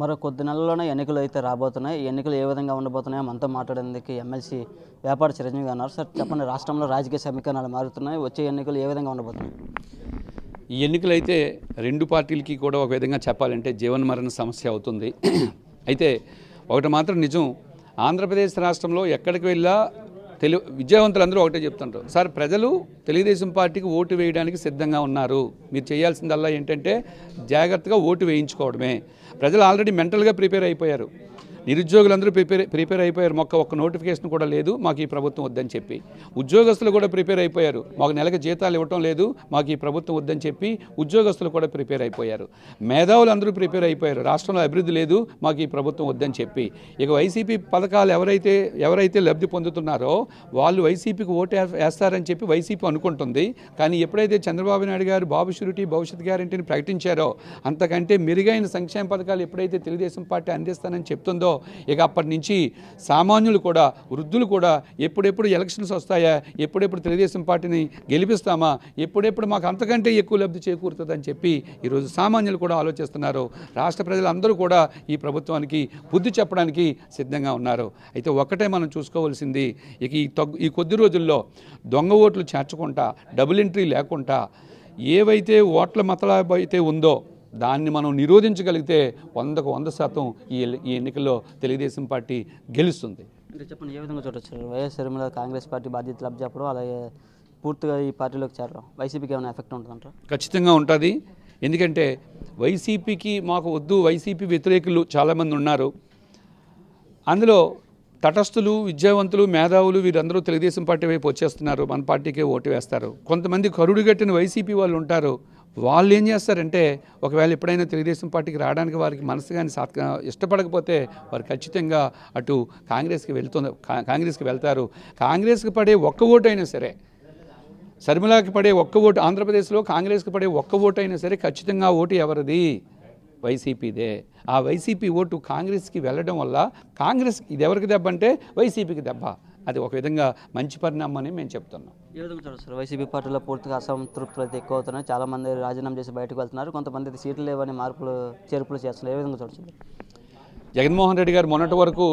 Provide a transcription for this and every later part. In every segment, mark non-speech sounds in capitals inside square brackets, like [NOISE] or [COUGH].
మరో కొద్ది నెలల్లోనే ఎన్నికలు అయితే రాబోతున్నాయి ఎన్నికలు ఏ విధంగా ఉండబోతున్నాయో మనతో మాట్లాడేందుకు ఎమ్మెల్సీ వ్యాపార చిరంజీవి గారు ఉన్నారు సార్ చెప్పండి రాష్ట్రంలో రాజకీయ సమీకరణాలు మారుతున్నాయి వచ్చే ఎన్నికలు ఏ విధంగా ఉండబోతున్నాయి ఈ ఎన్నికలు అయితే రెండు పార్టీలకి కూడా ఒక విధంగా చెప్పాలంటే జీవన మరణ సమస్య అవుతుంది [CLEARS THROAT] అయితే ఒకటి మాత్రం నిజం ఆంధ్రప్రదేశ్ రాష్ట్రంలో ఎక్కడికి వెళ్ళా తెలి అందరూ ఒకటే చెప్తుంటారు సార్ ప్రజలు తెలుగుదేశం పార్టీకి ఓటు వేయడానికి సిద్ధంగా ఉన్నారు మీరు చేయాల్సిందల్లా ఏంటంటే జాగ్రత్తగా ఓటు వేయించుకోవడమే ప్రజలు ఆల్రెడీ మెంటల్గా ప్రిపేర్ అయిపోయారు నిరుద్యోగులందరూ ప్రిపేర్ ప్రిపేర్ అయిపోయారు మొక్క ఒక్క నోటిఫికేషన్ కూడా లేదు మాకు ఈ ప్రభుత్వం వద్దని చెప్పి ఉద్యోగస్తులు కూడా ప్రిపేర్ అయిపోయారు మాకు నెలకు జీతాలు ఇవ్వటం లేదు మాకు ఈ ప్రభుత్వం వద్దని చెప్పి ఉద్యోగస్తులు కూడా ప్రిపేర్ అయిపోయారు మేధావులు అందరూ ప్రిపేర్ అయిపోయారు రాష్ట్రంలో అభివృద్ధి లేదు మాకు ఈ ప్రభుత్వం వద్దని చెప్పి ఇక వైసీపీ పథకాలు ఎవరైతే ఎవరైతే లబ్ధి పొందుతున్నారో వాళ్ళు వైసీపీకి ఓటు వేస్తారని చెప్పి వైసీపీ అనుకుంటుంది కానీ ఎప్పుడైతే చంద్రబాబు నాయుడు గారు బాబు షూరిటీ భవిష్యత్ గ్యారంటీని ప్రకటించారో అంతకంటే మెరుగైన సంక్షేమ పథకాలు ఎప్పుడైతే తెలుగుదేశం పార్టీ అందిస్తానని చెప్తుందో ఉందో ఇక అప్పటి నుంచి సామాన్యులు కూడా వృద్ధులు కూడా ఎప్పుడెప్పుడు ఎలక్షన్స్ వస్తాయా ఎప్పుడెప్పుడు తెలుగుదేశం పార్టీని గెలిపిస్తామా ఎప్పుడెప్పుడు మాకు అంతకంటే ఎక్కువ లబ్ధి చేకూరుతుందని చెప్పి ఈరోజు సామాన్యులు కూడా ఆలోచిస్తున్నారు రాష్ట్ర ప్రజలందరూ కూడా ఈ ప్రభుత్వానికి బుద్ధి చెప్పడానికి సిద్ధంగా ఉన్నారు అయితే ఒక్కటే మనం చూసుకోవాల్సింది ఇక ఈ తగ్గు ఈ కొద్ది రోజుల్లో దొంగ ఓట్లు చేర్చకుండా డబుల్ ఎంట్రీ లేకుండా ఏవైతే ఓట్ల మతలా అయితే ఉందో దాన్ని మనం నిరోధించగలిగితే వందకు వంద శాతం ఈ ఈ ఎన్నికల్లో తెలుగుదేశం పార్టీ గెలుస్తుంది చెప్పండి ఏ విధంగా చూడొచ్చు వైఎస్ తిరుమల కాంగ్రెస్ పార్టీ బాధ్యత లబ్జాపడం అలాగే పూర్తిగా ఈ పార్టీలోకి చేరడం వైసీపీకి ఏమైనా ఎఫెక్ట్ ఉంటుందంటారు ఖచ్చితంగా ఉంటుంది ఎందుకంటే వైసీపీకి మాకు వద్దు వైసీపీ వ్యతిరేకులు చాలామంది ఉన్నారు అందులో తటస్థులు విద్యావంతులు మేధావులు వీరందరూ తెలుగుదేశం పార్టీ వైపు వచ్చేస్తున్నారు మన పార్టీకే ఓటు వేస్తారు కొంతమంది కరుడుగట్టిన వైసీపీ వాళ్ళు ఉంటారు వాళ్ళు ఏం చేస్తారంటే ఒకవేళ ఎప్పుడైనా తెలుగుదేశం పార్టీకి రావడానికి వారికి మనసు కానీ సాత్ ఇష్టపడకపోతే వారు ఖచ్చితంగా అటు కాంగ్రెస్కి వెళ్తున్న కాంగ్రెస్కి వెళ్తారు కాంగ్రెస్కి పడే ఒక్క ఓటు అయినా సరే శర్మిలాకి పడే ఒక్క ఓటు ఆంధ్రప్రదేశ్లో కాంగ్రెస్కి పడే ఒక్క ఓటు అయినా సరే ఖచ్చితంగా ఓటు ఎవరిది వైసీపీదే ఆ వైసీపీ ఓటు కాంగ్రెస్కి వెళ్ళడం వల్ల కాంగ్రెస్ ఇది ఎవరికి దెబ్బ అంటే వైసీపీకి దెబ్బ అది ఒక విధంగా మంచి పరిణామం అని మేము చెప్తున్నాం సార్ వైసీపీ పార్టీలో పూర్తిగా అసంతృప్తులు అయితే ఎక్కువ అవుతున్నాయి చాలామంది రాజీనామా చేసి బయటకు వెళ్తున్నారు కొంతమంది అయితే సీట్లు లేవని మార్పులు చేర్పులు చేస్తున్నారు ఏ విధంగా చూడచ్చు జగన్మోహన్ రెడ్డి గారు మొన్నటి వరకు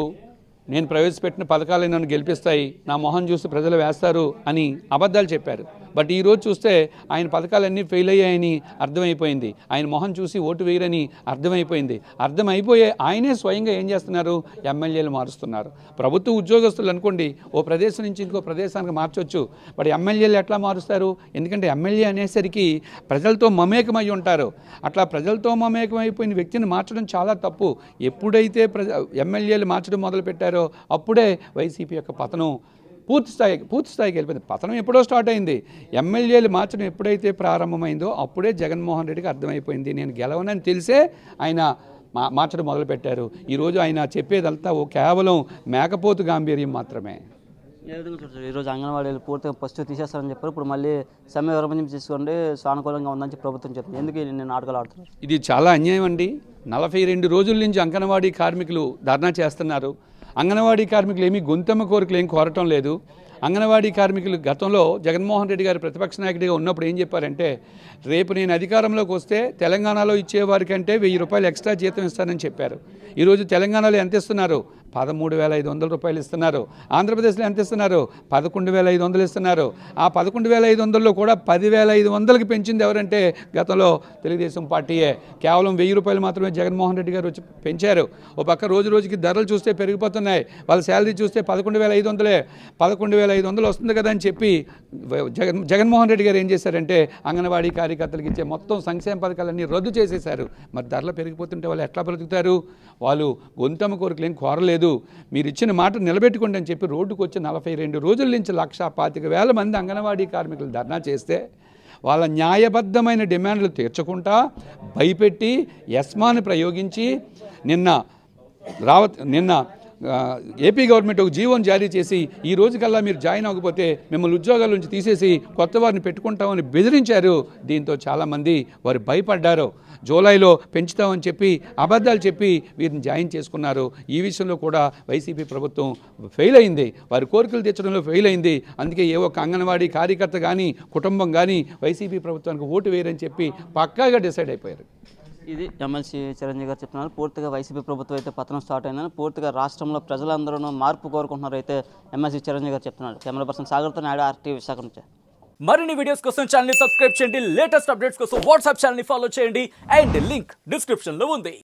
నేను ప్రవేశపెట్టిన పథకాలు నన్ను గెలిపిస్తాయి నా మొహం చూసి ప్రజలు వేస్తారు అని అబద్ధాలు చెప్పారు బట్ ఈరోజు చూస్తే ఆయన పథకాలన్నీ ఫెయిల్ అయ్యాయని అర్థమైపోయింది ఆయన మొహం చూసి ఓటు వేయరని అర్థమైపోయింది అర్థమైపోయే ఆయనే స్వయంగా ఏం చేస్తున్నారు ఎమ్మెల్యేలు మారుస్తున్నారు ప్రభుత్వ ఉద్యోగస్తులు అనుకోండి ఓ ప్రదేశం నుంచి ఇంకో ప్రదేశానికి మార్చొచ్చు బట్ ఎమ్మెల్యేలు ఎట్లా మారుస్తారు ఎందుకంటే ఎమ్మెల్యే అనేసరికి ప్రజలతో మమేకమై ఉంటారు అట్లా ప్రజలతో మమేకమైపోయిన వ్యక్తిని మార్చడం చాలా తప్పు ఎప్పుడైతే ప్రజ ఎమ్మెల్యేలు మార్చడం మొదలుపెట్టారో అప్పుడే వైసీపీ యొక్క పతనం పూర్తి స్థాయి పూర్తి స్థాయికి వెళ్ళిపోయింది పతనం ఎప్పుడో స్టార్ట్ అయింది ఎమ్మెల్యేలు మార్చడం ఎప్పుడైతే ప్రారంభమైందో అప్పుడే జగన్మోహన్ రెడ్డికి అర్థమైపోయింది నేను గెలవనని తెలిసే ఆయన మా మార్చడం మొదలుపెట్టారు ఈరోజు ఆయన చెప్పేదంతా ఓ కేవలం మేకపోతు గాంభీర్యం మాత్రమే ఈరోజు అంగన్వాడీలు పూర్తిగా ఫస్ట్ తీసేస్తారని చెప్పారు ఇప్పుడు మళ్ళీ సమ్మె విరమణం చేసుకోండి సానుకూలంగా ఉందని ప్రభుత్వం చెప్తుంది ఎందుకు నేను నాటకాలు ఆడుతున్నాను ఇది చాలా అన్యాయం అండి నలభై రెండు రోజుల నుంచి అంగన్వాడీ కార్మికులు ధర్నా చేస్తున్నారు అంగన్వాడీ కార్మికులు ఏమీ గొంతెమ్మ కోరికలు ఏం కోరటం లేదు అంగన్వాడీ కార్మికులు గతంలో జగన్మోహన్ రెడ్డి గారు ప్రతిపక్ష నాయకుడిగా ఉన్నప్పుడు ఏం చెప్పారంటే రేపు నేను అధికారంలోకి వస్తే తెలంగాణలో ఇచ్చేవారికంటే వెయ్యి రూపాయలు ఎక్స్ట్రా జీతం ఇస్తానని చెప్పారు ఈరోజు తెలంగాణలో ఎంత ఇస్తున్నారు పదమూడు వేల ఐదు వందల రూపాయలు ఇస్తున్నారు ఆంధ్రప్రదేశ్లో ఎంత ఇస్తున్నారు పదకొండు వేల ఐదు వందలు ఇస్తున్నారు ఆ పదకొండు వేల ఐదు వందల్లో కూడా పదివేల ఐదు వందలకి పెంచింది ఎవరంటే గతంలో తెలుగుదేశం పార్టీయే కేవలం వెయ్యి రూపాయలు మాత్రమే జగన్మోహన్ రెడ్డి గారు వచ్చి పెంచారు ఓ పక్క రోజు రోజుకి ధరలు చూస్తే పెరిగిపోతున్నాయి వాళ్ళ శాలరీ చూస్తే పదకొండు వేల ఐదు వందలే పదకొండు వేల ఐదు వందలు వస్తుంది కదా అని చెప్పి జగన్ జగన్మోహన్ రెడ్డి గారు ఏం చేశారంటే అంగన్వాడీ కార్యకర్తలకు ఇచ్చే మొత్తం సంక్షేమ పథకాలన్నీ రద్దు చేసేశారు మరి ధరలు పెరిగిపోతుంటే వాళ్ళు ఎట్లా బ్రతుకుతారు వాళ్ళు గొంతమ్మ కోరికలు ఏం కోరలేదు లేదు మీరు ఇచ్చిన మాట నిలబెట్టుకోండి అని చెప్పి రోడ్డుకు వచ్చి నలభై రెండు రోజుల నుంచి లక్ష పాతిక వేల మంది అంగన్వాడీ కార్మికులు ధర్నా చేస్తే వాళ్ళ న్యాయబద్ధమైన డిమాండ్లు తీర్చకుండా భయపెట్టి యస్మాను ప్రయోగించి నిన్న రావత్ నిన్న ఏపీ గవర్నమెంట్ ఒక జీవోను జారీ చేసి ఈ రోజుకల్లా మీరు జాయిన్ అవ్వకపోతే మిమ్మల్ని ఉద్యోగాల నుంచి తీసేసి కొత్త వారిని పెట్టుకుంటామని బెదిరించారు దీంతో చాలామంది వారు భయపడ్డారు జూలైలో పెంచుతామని చెప్పి అబద్ధాలు చెప్పి వీరిని జాయిన్ చేసుకున్నారు ఈ విషయంలో కూడా వైసీపీ ప్రభుత్వం ఫెయిల్ అయింది వారి కోరికలు తీర్చడంలో ఫెయిల్ అయింది అందుకే ఏ ఒక్క అంగన్వాడీ కార్యకర్త కానీ కుటుంబం కానీ వైసీపీ ప్రభుత్వానికి ఓటు వేయరని చెప్పి పక్కాగా డిసైడ్ అయిపోయారు ఇది ఎమ్మెల్సీ చిరంజీవి గారు చెప్తున్నారు పూర్తిగా వైసీపీ ప్రభుత్వం అయితే పతనం స్టార్ట్ అయిందని పూర్తిగా రాష్ట్రంలో ప్రజలందరూ మార్పు కోరుకుంటున్నారు అయితే ఎమ్మెల్సీ చిరంజీవి గారు చెప్తున్నారు కెమెరా పర్సన్ సాగర్తో నాయుడు ఆర్టీవీ విశాఖ నుంచి మరిన్ని వీడియోస్ కోసం ఛానల్ సబ్స్క్రైబ్ చేయండి లేటెస్ట్ అప్డేట్స్ కోసం వాట్సాప్ ఛానల్ ఫాలో చేయండి అండ్ లింక్ డిస్క్రిప్షన్లో ఉంది